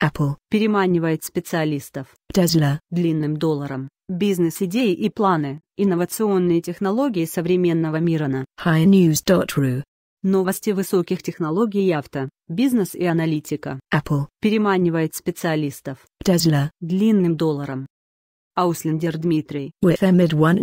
Apple переманивает специалистов. Tesla длинным долларом. Бизнес-идеи и планы, инновационные технологии современного мира на highnews.ru Новости высоких технологий и авто, бизнес и аналитика. Apple переманивает специалистов. Tesla длинным долларом. Ауслендер Дмитрий. With oh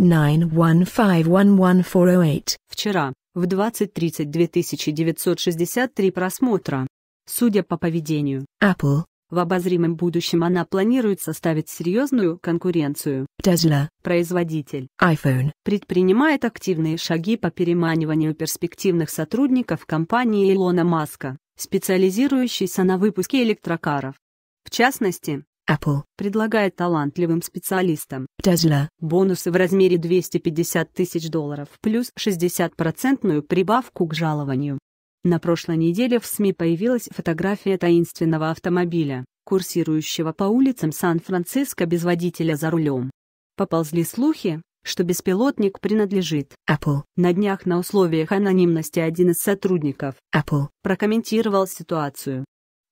Вчера, в 20.30 2963 просмотра. Судя по поведению, Apple в обозримом будущем она планирует составить серьезную конкуренцию. Tesla, производитель iPhone, предпринимает активные шаги по переманиванию перспективных сотрудников компании Илона Маска, специализирующейся на выпуске электрокаров. В частности, Apple предлагает талантливым специалистам Tesla бонусы в размере 250 тысяч долларов плюс 60% прибавку к жалованию. На прошлой неделе в СМИ появилась фотография таинственного автомобиля, курсирующего по улицам Сан-Франциско без водителя за рулем. Поползли слухи, что беспилотник принадлежит Apple. На днях на условиях анонимности один из сотрудников Apple прокомментировал ситуацию.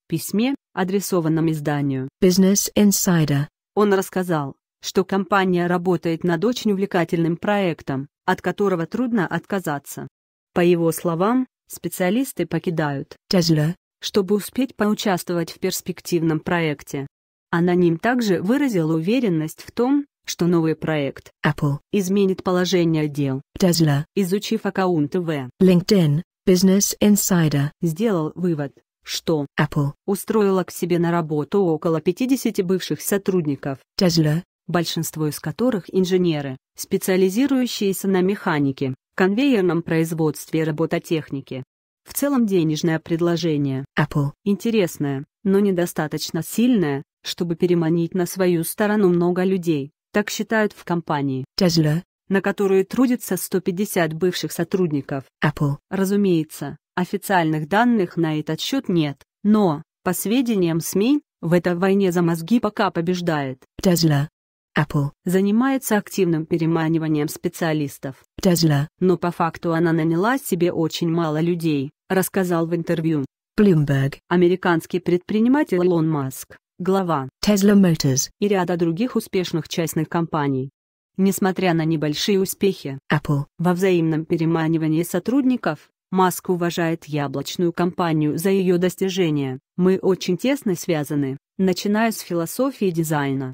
В письме, адресованном изданию Business Insider, он рассказал, что компания работает над очень увлекательным проектом, от которого трудно отказаться. По его словам, специалисты покидают Tesla, чтобы успеть поучаствовать в перспективном проекте. Аноним также выразил уверенность в том, что новый проект Apple изменит положение дел. Tesla, изучив аккаунты в LinkedIn, Business Insider сделал вывод, что Apple устроила к себе на работу около 50 бывших сотрудников Tesla, большинство из которых инженеры, специализирующиеся на механике конвейерном производстве робототехники. В целом денежное предложение Apple интересное, но недостаточно сильное, чтобы переманить на свою сторону много людей, так считают в компании Tesla, на которую трудится 150 бывших сотрудников Apple. Разумеется, официальных данных на этот счет нет, но, по сведениям СМИ, в этой войне за мозги пока побеждает Tesla. Apple занимается активным переманиванием специалистов. Tesla. Но по факту она наняла себе очень мало людей, рассказал в интервью. Bloomberg. Американский предприниматель Илон Маск, глава Tesla Motors и ряда других успешных частных компаний. Несмотря на небольшие успехи Apple во взаимном переманивании сотрудников, Маск уважает яблочную компанию за ее достижения. Мы очень тесно связаны, начиная с философии дизайна,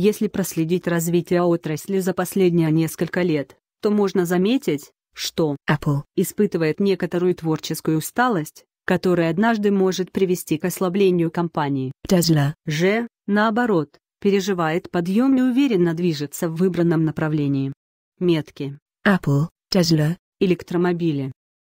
если проследить развитие отрасли за последние несколько лет, то можно заметить, что Apple испытывает некоторую творческую усталость, которая однажды может привести к ослаблению компании. Tesla же, наоборот, переживает подъем и уверенно движется в выбранном направлении. Метки Apple, Tesla, электромобили.